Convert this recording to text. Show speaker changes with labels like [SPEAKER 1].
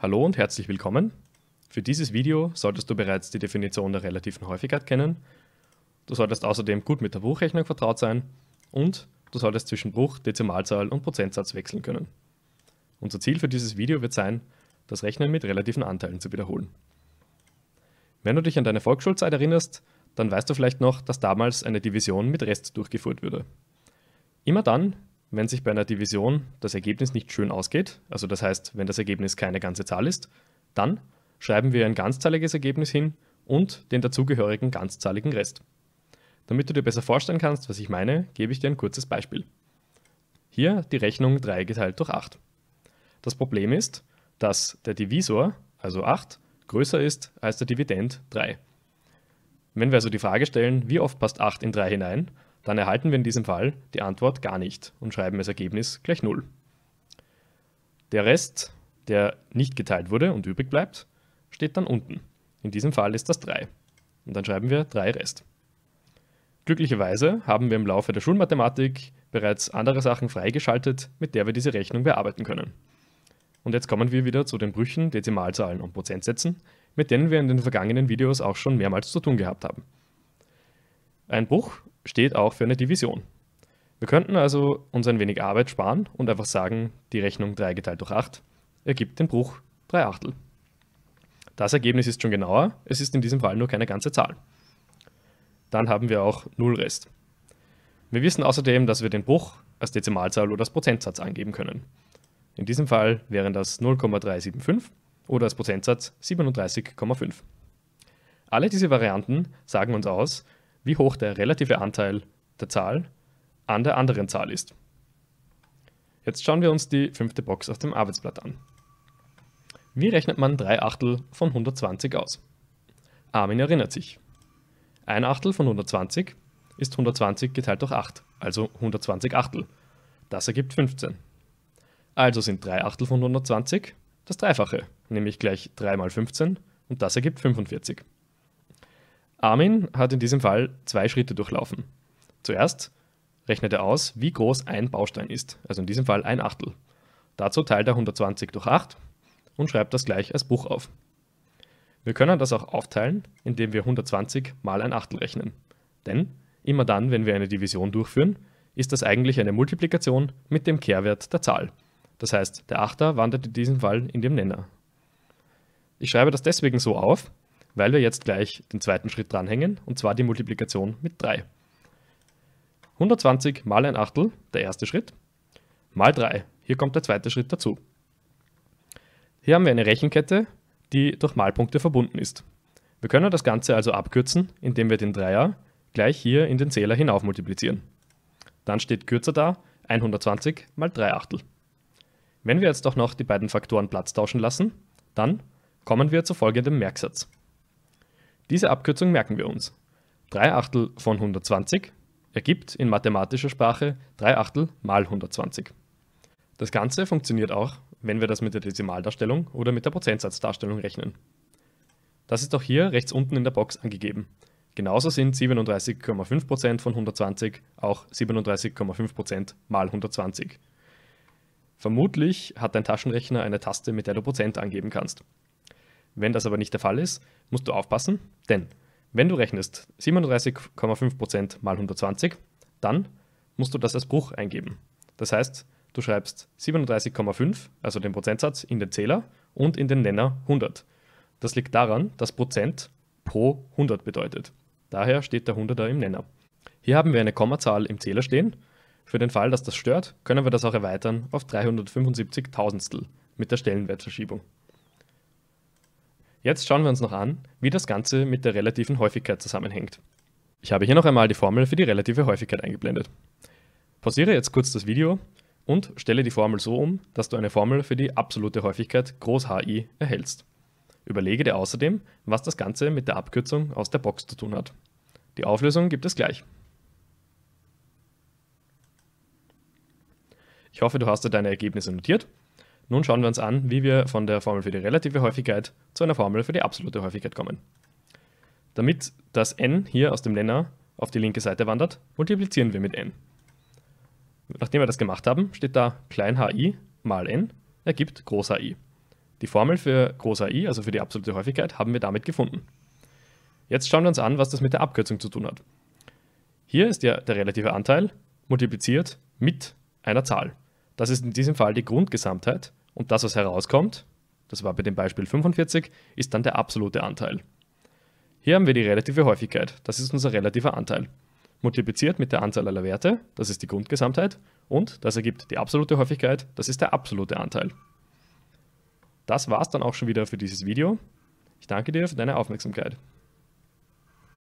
[SPEAKER 1] Hallo und herzlich willkommen. Für dieses Video solltest du bereits die Definition der relativen Häufigkeit kennen. Du solltest außerdem gut mit der Bruchrechnung vertraut sein und du solltest zwischen Bruch, Dezimalzahl und Prozentsatz wechseln können. Unser Ziel für dieses Video wird sein, das Rechnen mit relativen Anteilen zu wiederholen. Wenn du dich an deine Volksschulzeit erinnerst, dann weißt du vielleicht noch, dass damals eine Division mit Rest durchgeführt würde. Immer dann, wenn sich bei einer Division das Ergebnis nicht schön ausgeht, also das heißt, wenn das Ergebnis keine ganze Zahl ist, dann schreiben wir ein ganzzahliges Ergebnis hin und den dazugehörigen ganzzahligen Rest. Damit du dir besser vorstellen kannst, was ich meine, gebe ich dir ein kurzes Beispiel. Hier die Rechnung 3 geteilt durch 8. Das Problem ist, dass der Divisor, also 8, größer ist als der Dividend 3. Wenn wir also die Frage stellen, wie oft passt 8 in 3 hinein, dann erhalten wir in diesem Fall die Antwort gar nicht und schreiben als Ergebnis gleich 0. Der Rest, der nicht geteilt wurde und übrig bleibt, steht dann unten. In diesem Fall ist das 3. Und dann schreiben wir 3 Rest. Glücklicherweise haben wir im Laufe der Schulmathematik bereits andere Sachen freigeschaltet, mit der wir diese Rechnung bearbeiten können. Und jetzt kommen wir wieder zu den Brüchen, Dezimalzahlen und Prozentsätzen, mit denen wir in den vergangenen Videos auch schon mehrmals zu tun gehabt haben. Ein Bruch steht auch für eine Division. Wir könnten also uns ein wenig Arbeit sparen und einfach sagen, die Rechnung 3 geteilt durch 8 ergibt den Bruch 3 Achtel. Das Ergebnis ist schon genauer, es ist in diesem Fall nur keine ganze Zahl. Dann haben wir auch Rest. Wir wissen außerdem, dass wir den Bruch als Dezimalzahl oder als Prozentsatz angeben können. In diesem Fall wären das 0,375 oder als Prozentsatz 37,5. Alle diese Varianten sagen uns aus, wie hoch der relative Anteil der Zahl an der anderen Zahl ist. Jetzt schauen wir uns die fünfte Box auf dem Arbeitsblatt an. Wie rechnet man 3 Achtel von 120 aus? Armin erinnert sich. 1 Achtel von 120 ist 120 geteilt durch 8, also 120 Achtel. Das ergibt 15. Also sind 3 Achtel von 120 das Dreifache, nämlich gleich 3 mal 15 und das ergibt 45. Armin hat in diesem Fall zwei Schritte durchlaufen. Zuerst rechnet er aus, wie groß ein Baustein ist, also in diesem Fall ein Achtel. Dazu teilt er 120 durch 8 und schreibt das gleich als Bruch auf. Wir können das auch aufteilen, indem wir 120 mal ein Achtel rechnen. Denn immer dann, wenn wir eine Division durchführen, ist das eigentlich eine Multiplikation mit dem Kehrwert der Zahl. Das heißt, der Achter wandert in diesem Fall in dem Nenner. Ich schreibe das deswegen so auf, weil wir jetzt gleich den zweiten Schritt dranhängen, und zwar die Multiplikation mit 3. 120 mal ein Achtel, der erste Schritt, mal 3. Hier kommt der zweite Schritt dazu. Hier haben wir eine Rechenkette, die durch Malpunkte verbunden ist. Wir können das Ganze also abkürzen, indem wir den Dreier gleich hier in den Zähler hinauf multiplizieren. Dann steht kürzer da 120 mal 3 Achtel. Wenn wir jetzt doch noch die beiden Faktoren Platz tauschen lassen, dann kommen wir zu folgendem Merksatz. Diese Abkürzung merken wir uns. 3 Achtel von 120 ergibt in mathematischer Sprache 3 Achtel mal 120. Das Ganze funktioniert auch, wenn wir das mit der Dezimaldarstellung oder mit der Prozentsatzdarstellung rechnen. Das ist auch hier rechts unten in der Box angegeben. Genauso sind 37,5% von 120 auch 37,5% mal 120. Vermutlich hat dein Taschenrechner eine Taste, mit der du Prozent angeben kannst. Wenn das aber nicht der Fall ist, musst du aufpassen, denn wenn du rechnest 37,5% mal 120, dann musst du das als Bruch eingeben. Das heißt, du schreibst 37,5, also den Prozentsatz, in den Zähler und in den Nenner 100. Das liegt daran, dass Prozent pro 100 bedeutet. Daher steht der 100er im Nenner. Hier haben wir eine Kommazahl im Zähler stehen. Für den Fall, dass das stört, können wir das auch erweitern auf 375 Tausendstel mit der Stellenwertverschiebung. Jetzt schauen wir uns noch an, wie das Ganze mit der relativen Häufigkeit zusammenhängt. Ich habe hier noch einmal die Formel für die relative Häufigkeit eingeblendet. Pausiere jetzt kurz das Video und stelle die Formel so um, dass du eine Formel für die absolute Häufigkeit groß HI erhältst. Überlege dir außerdem, was das Ganze mit der Abkürzung aus der Box zu tun hat. Die Auflösung gibt es gleich. Ich hoffe, du hast dir deine Ergebnisse notiert nun schauen wir uns an, wie wir von der Formel für die relative Häufigkeit zu einer Formel für die absolute Häufigkeit kommen. Damit das n hier aus dem Nenner auf die linke Seite wandert, multiplizieren wir mit n. Nachdem wir das gemacht haben, steht da klein hi mal n ergibt groß hi. Die Formel für groß hi, also für die absolute Häufigkeit, haben wir damit gefunden. Jetzt schauen wir uns an, was das mit der Abkürzung zu tun hat. Hier ist ja der relative Anteil multipliziert mit einer Zahl. Das ist in diesem Fall die Grundgesamtheit und das, was herauskommt, das war bei dem Beispiel 45, ist dann der absolute Anteil. Hier haben wir die relative Häufigkeit, das ist unser relativer Anteil. Multipliziert mit der Anzahl aller Werte, das ist die Grundgesamtheit, und das ergibt die absolute Häufigkeit, das ist der absolute Anteil. Das war's dann auch schon wieder für dieses Video. Ich danke dir für deine Aufmerksamkeit.